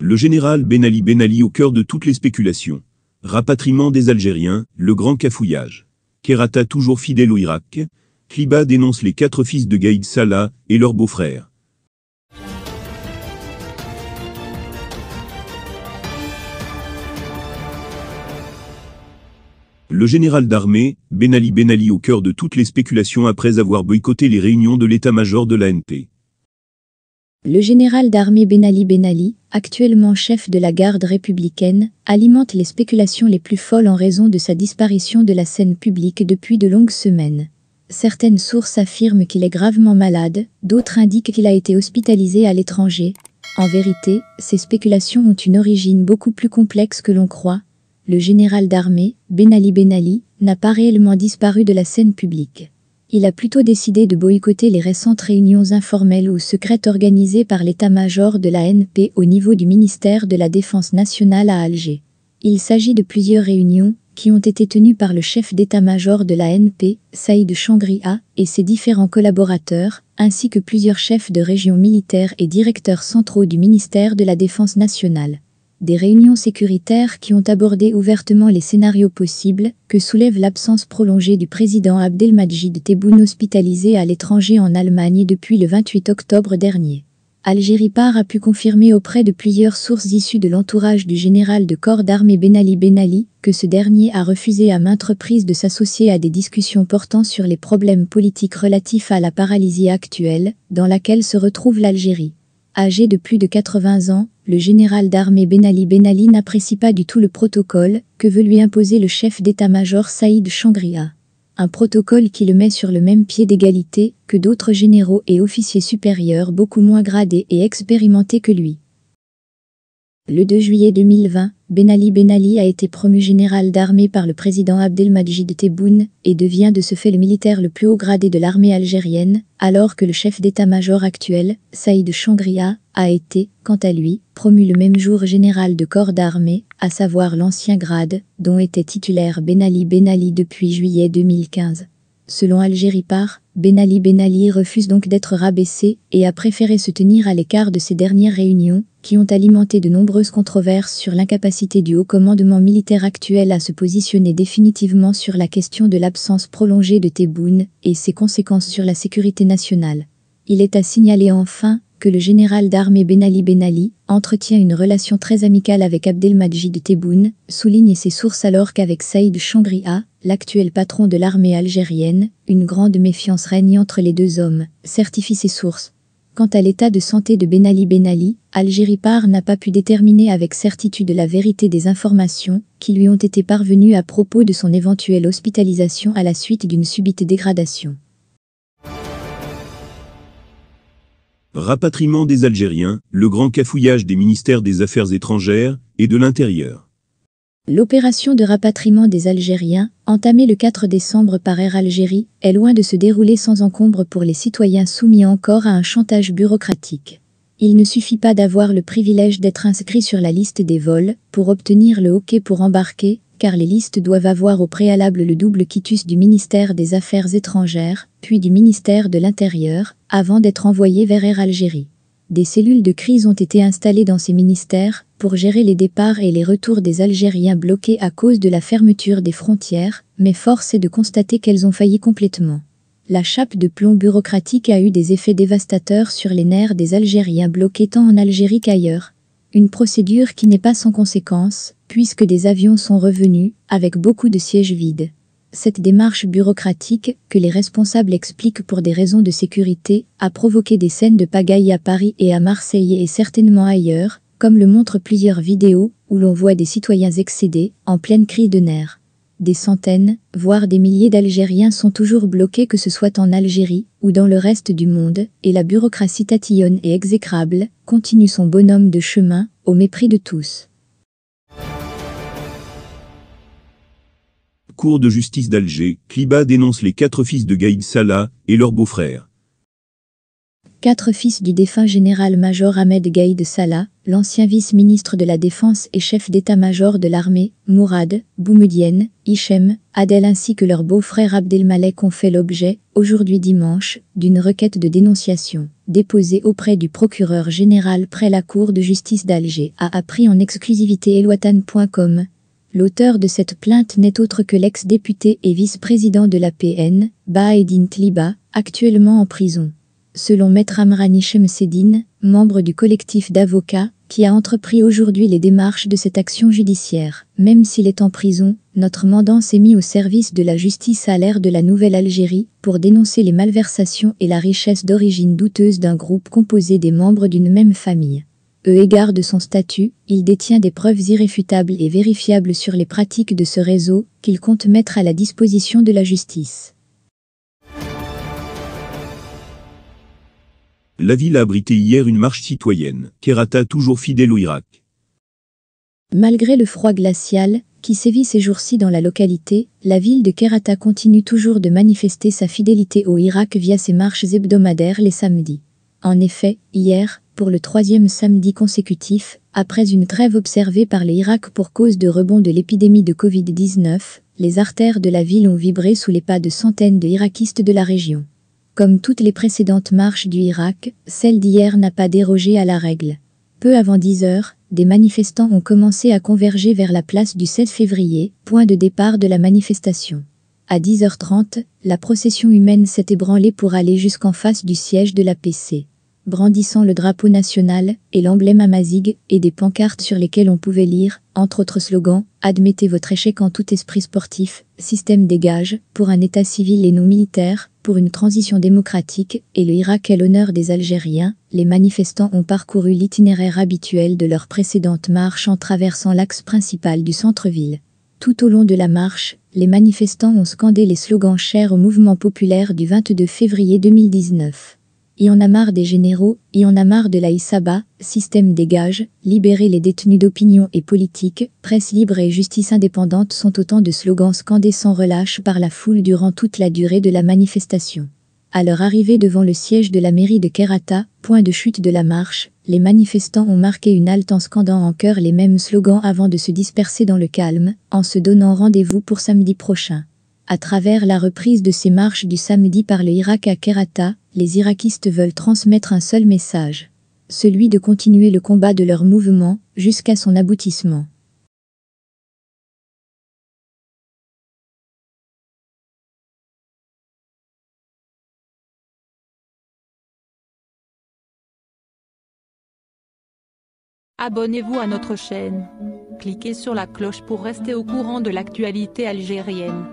Le général Ben Ali Ben Ali au cœur de toutes les spéculations. Rapatriement des Algériens, le grand cafouillage. Kerata toujours fidèle au Irak, Kliba dénonce les quatre fils de Gaïd Salah et leurs beaux-frères. Le général d'armée, Ben Ali Ben Ali au cœur de toutes les spéculations après avoir boycotté les réunions de l'état-major de l'ANP. Le général d'armée Ben Ali Ben Ali, actuellement chef de la garde républicaine, alimente les spéculations les plus folles en raison de sa disparition de la scène publique depuis de longues semaines. Certaines sources affirment qu'il est gravement malade, d'autres indiquent qu'il a été hospitalisé à l'étranger. En vérité, ces spéculations ont une origine beaucoup plus complexe que l'on croit. Le général d'armée, Ben Ali Ben Ali, n'a pas réellement disparu de la scène publique il a plutôt décidé de boycotter les récentes réunions informelles ou secrètes organisées par l'état-major de la NP au niveau du ministère de la Défense nationale à Alger. Il s'agit de plusieurs réunions qui ont été tenues par le chef d'état-major de la NP, Saïd Shangri-A, et ses différents collaborateurs, ainsi que plusieurs chefs de régions militaires et directeurs centraux du ministère de la Défense nationale des réunions sécuritaires qui ont abordé ouvertement les scénarios possibles que soulève l'absence prolongée du président Abdelmajid Tebboune hospitalisé à l'étranger en Allemagne depuis le 28 octobre dernier. Algérie Par a pu confirmer auprès de plusieurs sources issues de l'entourage du général de corps d'armée Ben Ali Ben Ali que ce dernier a refusé à maintes reprises de s'associer à des discussions portant sur les problèmes politiques relatifs à la paralysie actuelle dans laquelle se retrouve l'Algérie. Âgé de plus de 80 ans, le général d'armée Ben Ali Ben Ali n'apprécie pas du tout le protocole que veut lui imposer le chef d'état-major Saïd Changria. Un protocole qui le met sur le même pied d'égalité que d'autres généraux et officiers supérieurs beaucoup moins gradés et expérimentés que lui. Le 2 juillet 2020, Ben Ali Ben Ali a été promu général d'armée par le président Abdelmajid Tebboune et devient de ce fait le militaire le plus haut gradé de l'armée algérienne, alors que le chef d'état-major actuel, Saïd Changria, a été, quant à lui, promu le même jour général de corps d'armée, à savoir l'ancien grade, dont était titulaire Ben Ali Ben Ali depuis juillet 2015. Selon Algérie Par, ben Ali Ben Ali refuse donc d'être rabaissé et a préféré se tenir à l'écart de ces dernières réunions, qui ont alimenté de nombreuses controverses sur l'incapacité du haut commandement militaire actuel à se positionner définitivement sur la question de l'absence prolongée de Tebboune et ses conséquences sur la sécurité nationale. Il est à signaler enfin que le général d'armée Ben Ali Ben Ali entretient une relation très amicale avec Abdelmadjid Tebboune, souligne ses sources alors qu'avec Saïd Shangri-A, l'actuel patron de l'armée algérienne, une grande méfiance règne entre les deux hommes, certifie ses sources. Quant à l'état de santé de Ben Ali Ben Ali, Algérie Par n'a pas pu déterminer avec certitude la vérité des informations qui lui ont été parvenues à propos de son éventuelle hospitalisation à la suite d'une subite dégradation. Rapatriement des Algériens, le grand cafouillage des ministères des Affaires étrangères et de l'Intérieur. L'opération de rapatriement des Algériens, entamée le 4 décembre par Air Algérie, est loin de se dérouler sans encombre pour les citoyens soumis encore à un chantage bureaucratique. Il ne suffit pas d'avoir le privilège d'être inscrit sur la liste des vols pour obtenir le hockey pour embarquer, car les listes doivent avoir au préalable le double quitus du ministère des Affaires étrangères, puis du ministère de l'Intérieur, avant d'être envoyées vers Air Algérie. Des cellules de crise ont été installées dans ces ministères pour gérer les départs et les retours des Algériens bloqués à cause de la fermeture des frontières, mais force est de constater qu'elles ont failli complètement. La chape de plomb bureaucratique a eu des effets dévastateurs sur les nerfs des Algériens bloqués tant en Algérie qu'ailleurs. Une procédure qui n'est pas sans conséquences, puisque des avions sont revenus, avec beaucoup de sièges vides. Cette démarche bureaucratique, que les responsables expliquent pour des raisons de sécurité, a provoqué des scènes de pagaille à Paris et à Marseille et certainement ailleurs, comme le montrent plusieurs vidéos où l'on voit des citoyens excédés, en pleine crise de nerfs. Des centaines, voire des milliers d'Algériens sont toujours bloqués que ce soit en Algérie ou dans le reste du monde, et la bureaucratie tatillonne et exécrable continue son bonhomme de chemin, au mépris de tous. Cour de justice d'Alger, Kliba dénonce les quatre fils de Gaïd Salah et leurs beau-frère. Quatre fils du défunt général-major Ahmed Gaïd Salah, l'ancien vice-ministre de la Défense et chef d'état-major de l'armée, Mourad, Boumedienne, Hichem, Adel ainsi que leur beau-frère Abdelmalek ont fait l'objet, aujourd'hui dimanche, d'une requête de dénonciation, déposée auprès du procureur général près la Cour de justice d'Alger, a appris en exclusivité elwatan.com, L'auteur de cette plainte n'est autre que l'ex-député et vice-président de la PN, Baedine Tliba, actuellement en prison. Selon Maître Amrani Chemsedine, membre du collectif d'avocats, qui a entrepris aujourd'hui les démarches de cette action judiciaire, même s'il est en prison, notre mandant s'est mis au service de la justice à l'ère de la Nouvelle-Algérie pour dénoncer les malversations et la richesse d'origine douteuse d'un groupe composé des membres d'une même famille. Eu égard de son statut, il détient des preuves irréfutables et vérifiables sur les pratiques de ce réseau qu'il compte mettre à la disposition de la justice. La ville a abrité hier une marche citoyenne, Kerata toujours fidèle au Irak. Malgré le froid glacial qui sévit ces jours-ci dans la localité, la ville de Kerata continue toujours de manifester sa fidélité au Irak via ses marches hebdomadaires les samedis. En effet, hier, pour le troisième samedi consécutif, après une trêve observée par les Irak pour cause de rebond de l'épidémie de Covid-19, les artères de la ville ont vibré sous les pas de centaines de irakistes de la région. Comme toutes les précédentes marches du Irak, celle d'hier n'a pas dérogé à la règle. Peu avant 10 h des manifestants ont commencé à converger vers la place du 7 février, point de départ de la manifestation. À 10h30, la procession humaine s'est ébranlée pour aller jusqu'en face du siège de la PC brandissant le drapeau national et l'emblème amazigh et des pancartes sur lesquelles on pouvait lire, entre autres slogans, Admettez votre échec en tout esprit sportif, système dégage, pour un État civil et non militaire, pour une transition démocratique, et le Irak est l'honneur des Algériens, les manifestants ont parcouru l'itinéraire habituel de leur précédente marche en traversant l'axe principal du centre-ville. Tout au long de la marche, les manifestants ont scandé les slogans chers au mouvement populaire du 22 février 2019 y en a marre des généraux, y en a marre de la isaba, système gages, libérer les détenus d'opinion et politique, presse libre et justice indépendante sont autant de slogans scandés sans relâche par la foule durant toute la durée de la manifestation. À leur arrivée devant le siège de la mairie de Kerata, point de chute de la marche, les manifestants ont marqué une halte en scandant en chœur les mêmes slogans avant de se disperser dans le calme, en se donnant rendez-vous pour samedi prochain. À travers la reprise de ces marches du samedi par le Irak à Kerata, les irakistes veulent transmettre un seul message. Celui de continuer le combat de leur mouvement jusqu'à son aboutissement. Abonnez-vous à notre chaîne. Cliquez sur la cloche pour rester au courant de l'actualité algérienne.